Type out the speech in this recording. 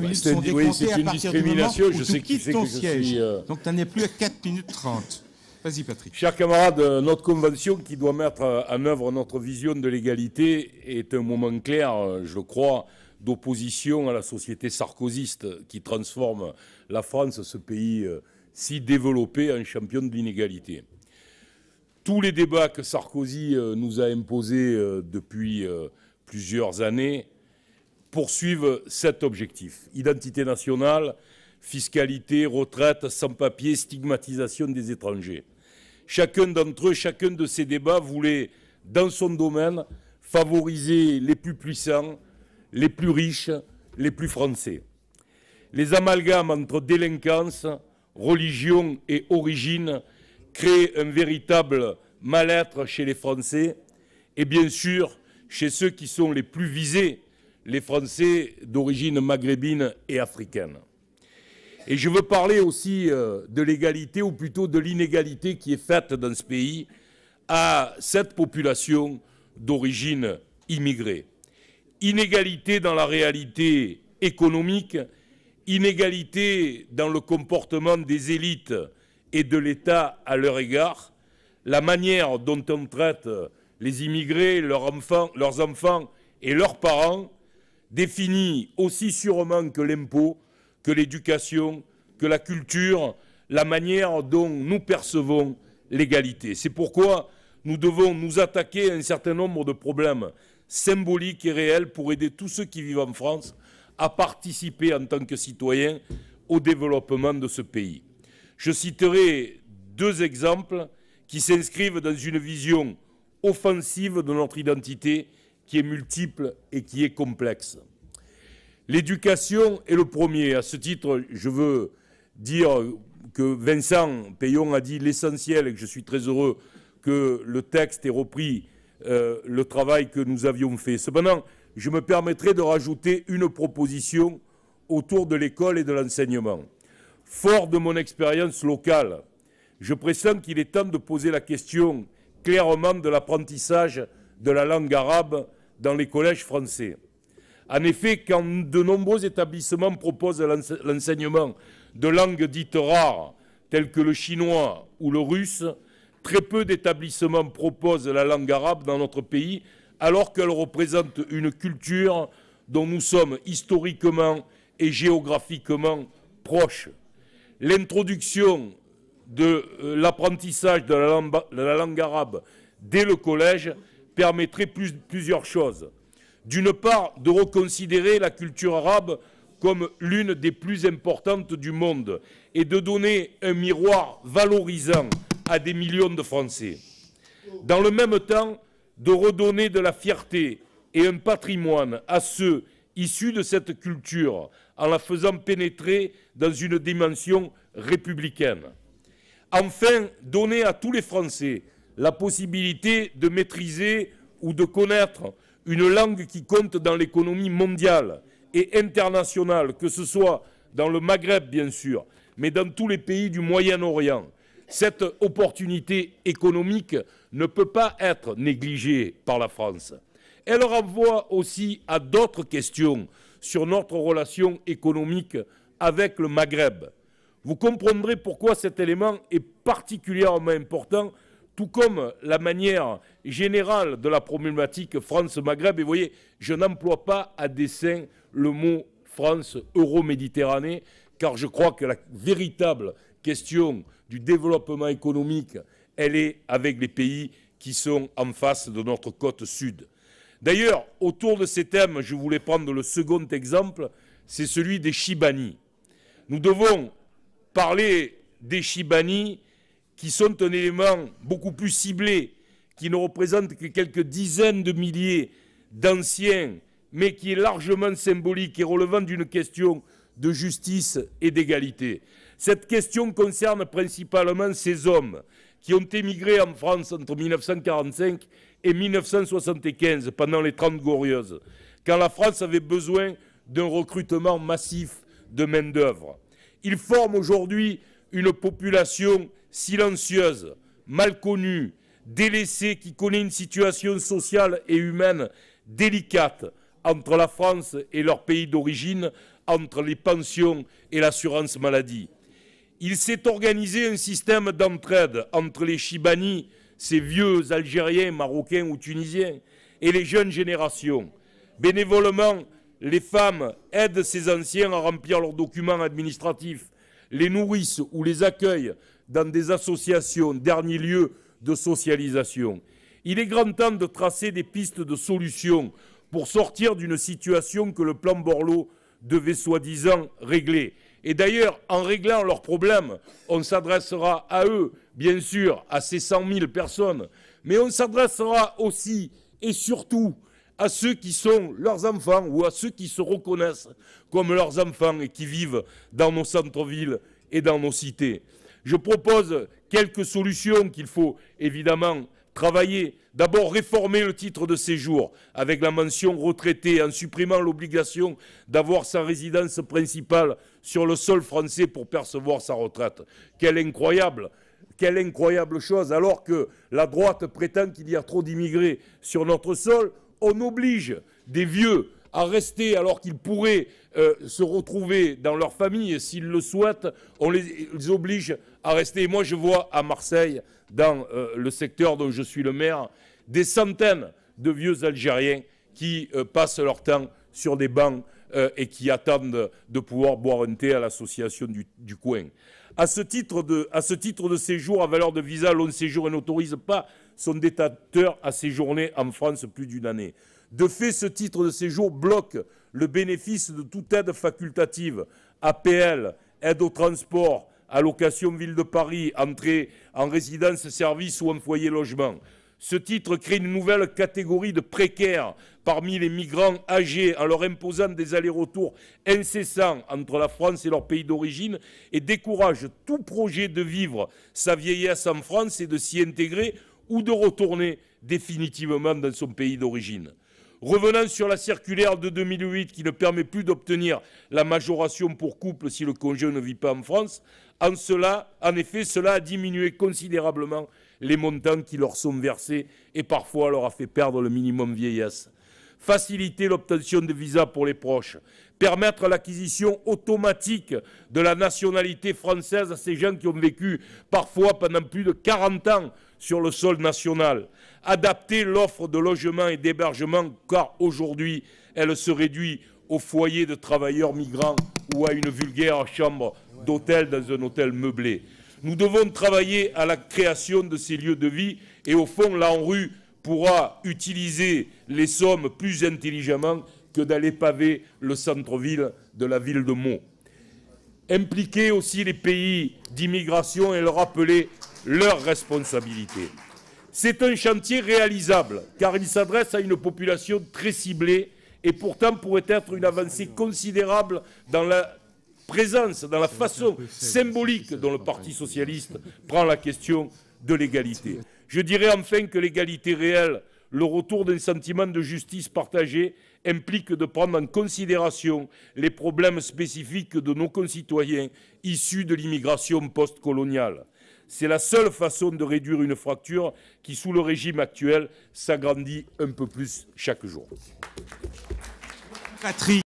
minutes sont décomptées oui, je sais Donc tu n'en es plus à 4 minutes 30. Vas-y Patrick. Chers camarades, euh, notre convention qui doit mettre euh, en œuvre notre vision de l'égalité est un moment clair, euh, je crois, d'opposition à la société sarkozyste qui transforme la France, ce pays si développé, en champion de l'inégalité. Tous les débats que Sarkozy nous a imposés depuis plusieurs années poursuivent cet objectif. Identité nationale, fiscalité, retraite, sans-papiers, stigmatisation des étrangers. Chacun d'entre eux, chacun de ces débats voulait, dans son domaine, favoriser les plus puissants, les plus riches, les plus français. Les amalgames entre délinquance, religion et origine créent un véritable mal-être chez les Français et bien sûr chez ceux qui sont les plus visés les Français d'origine maghrébine et africaine. Et je veux parler aussi euh, de l'égalité, ou plutôt de l'inégalité qui est faite dans ce pays à cette population d'origine immigrée. Inégalité dans la réalité économique, inégalité dans le comportement des élites et de l'État à leur égard, la manière dont on traite les immigrés, leurs enfants, leurs enfants et leurs parents, définit aussi sûrement que l'impôt, que l'éducation, que la culture, la manière dont nous percevons l'égalité. C'est pourquoi nous devons nous attaquer à un certain nombre de problèmes symboliques et réels pour aider tous ceux qui vivent en France à participer en tant que citoyens au développement de ce pays. Je citerai deux exemples qui s'inscrivent dans une vision offensive de notre identité qui est multiple et qui est complexe. L'éducation est le premier. À ce titre, je veux dire que Vincent Payon a dit l'essentiel et que je suis très heureux que le texte ait repris euh, le travail que nous avions fait. Cependant, je me permettrai de rajouter une proposition autour de l'école et de l'enseignement. Fort de mon expérience locale, je pressens qu'il est temps de poser la question clairement de l'apprentissage de la langue arabe dans les collèges français. En effet, quand de nombreux établissements proposent l'enseignement de langues dites rares, telles que le chinois ou le russe, très peu d'établissements proposent la langue arabe dans notre pays, alors qu'elle représente une culture dont nous sommes historiquement et géographiquement proches. L'introduction de euh, l'apprentissage de la langue arabe dès le collège permettrait plusieurs choses. D'une part, de reconsidérer la culture arabe comme l'une des plus importantes du monde et de donner un miroir valorisant à des millions de Français. Dans le même temps, de redonner de la fierté et un patrimoine à ceux issus de cette culture en la faisant pénétrer dans une dimension républicaine. Enfin, donner à tous les Français la possibilité de maîtriser ou de connaître une langue qui compte dans l'économie mondiale et internationale, que ce soit dans le Maghreb bien sûr, mais dans tous les pays du Moyen-Orient. Cette opportunité économique ne peut pas être négligée par la France. Elle renvoie aussi à d'autres questions sur notre relation économique avec le Maghreb. Vous comprendrez pourquoi cet élément est particulièrement important tout comme la manière générale de la problématique France-Maghreb. Et vous voyez, je n'emploie pas à dessein le mot France-Euro-Méditerranée, car je crois que la véritable question du développement économique, elle est avec les pays qui sont en face de notre côte sud. D'ailleurs, autour de ces thèmes, je voulais prendre le second exemple, c'est celui des Chibani. Nous devons parler des Chibani qui sont un élément beaucoup plus ciblé, qui ne représente que quelques dizaines de milliers d'anciens, mais qui est largement symbolique et relevant d'une question de justice et d'égalité. Cette question concerne principalement ces hommes qui ont émigré en France entre 1945 et 1975 pendant les Trente Glorieuses, quand la France avait besoin d'un recrutement massif de main-d'œuvre. Ils forment aujourd'hui une population silencieuse, mal connue, délaissée, qui connaît une situation sociale et humaine délicate entre la France et leur pays d'origine, entre les pensions et l'assurance maladie. Il s'est organisé un système d'entraide entre les Chibani, ces vieux Algériens, Marocains ou Tunisiens, et les jeunes générations. Bénévolement, les femmes aident ces anciens à remplir leurs documents administratifs, les nourrissent ou les accueillent, dans des associations, dernier lieu de socialisation. Il est grand temps de tracer des pistes de solutions pour sortir d'une situation que le plan Borloo devait soi-disant régler. Et d'ailleurs, en réglant leurs problèmes, on s'adressera à eux, bien sûr, à ces cent mille personnes, mais on s'adressera aussi et surtout à ceux qui sont leurs enfants ou à ceux qui se reconnaissent comme leurs enfants et qui vivent dans nos centres-villes et dans nos cités. Je propose quelques solutions qu'il faut évidemment travailler. D'abord, réformer le titre de séjour avec la mention retraité en supprimant l'obligation d'avoir sa résidence principale sur le sol français pour percevoir sa retraite. Quelle incroyable quelle incroyable chose, alors que la droite prétend qu'il y a trop d'immigrés sur notre sol, on oblige des vieux à rester alors qu'ils pourraient euh, se retrouver dans leur famille s'ils le souhaitent. On les, oblige à rester. moi, je vois à Marseille, dans euh, le secteur dont je suis le maire, des centaines de vieux Algériens qui euh, passent leur temps sur des bancs et qui attendent de pouvoir boire un thé à l'association du, coin. À ce, titre de, à ce titre de séjour à valeur de visa, l'on séjour et n'autorise pas son détenteur à séjourner en France plus d'une année. De fait, ce titre de séjour bloque le bénéfice de toute aide facultative, APL, aide au transport, allocation Ville de Paris, entrée en résidence, service ou en foyer logement. Ce titre crée une nouvelle catégorie de précaires parmi les migrants âgés en leur imposant des allers-retours incessants entre la France et leur pays d'origine et décourage tout projet de vivre sa vieillesse en France et de s'y intégrer ou de retourner définitivement dans son pays d'origine. Revenant sur la circulaire de 2008 qui ne permet plus d'obtenir la majoration pour couple si le conjoint ne vit pas en France, en, cela, en effet, cela a diminué considérablement les montants qui leur sont versés et parfois leur a fait perdre le minimum vieillesse. Faciliter l'obtention de visas pour les proches, permettre l'acquisition automatique de la nationalité française à ces gens qui ont vécu parfois pendant plus de 40 ans sur le sol national, adapter l'offre de logement et d'hébergement car aujourd'hui elle se réduit au foyer de travailleurs migrants ou à une vulgaire chambre d'hôtel dans un hôtel meublé. Nous devons travailler à la création de ces lieux de vie et au fond la l'ANRU pourra utiliser les sommes plus intelligemment que d'aller paver le centre-ville de la ville de Mont. impliquer aussi les pays d'immigration et leur rappeler leur responsabilités. C'est un chantier réalisable, car il s'adresse à une population très ciblée et pourtant pourrait être une avancée considérable dans la présence, dans la façon symbolique dont le Parti socialiste prend la question de l'égalité. Je dirais enfin que l'égalité réelle, le retour d'un sentiment de justice partagée, implique de prendre en considération les problèmes spécifiques de nos concitoyens issus de l'immigration post-coloniale. C'est la seule façon de réduire une fracture qui, sous le régime actuel, s'agrandit un peu plus chaque jour.